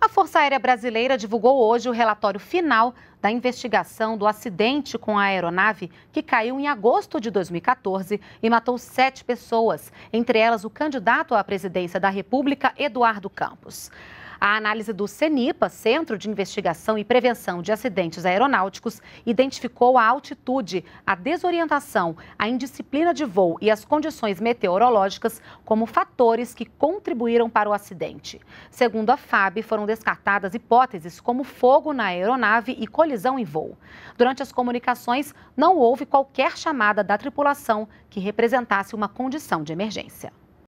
A Força Aérea Brasileira divulgou hoje o relatório final da investigação do acidente com a aeronave que caiu em agosto de 2014 e matou sete pessoas, entre elas o candidato à presidência da República, Eduardo Campos. A análise do CENIPA, Centro de Investigação e Prevenção de Acidentes Aeronáuticos, identificou a altitude, a desorientação, a indisciplina de voo e as condições meteorológicas como fatores que contribuíram para o acidente. Segundo a FAB, foram descartadas hipóteses como fogo na aeronave e colisão em voo. Durante as comunicações, não houve qualquer chamada da tripulação que representasse uma condição de emergência.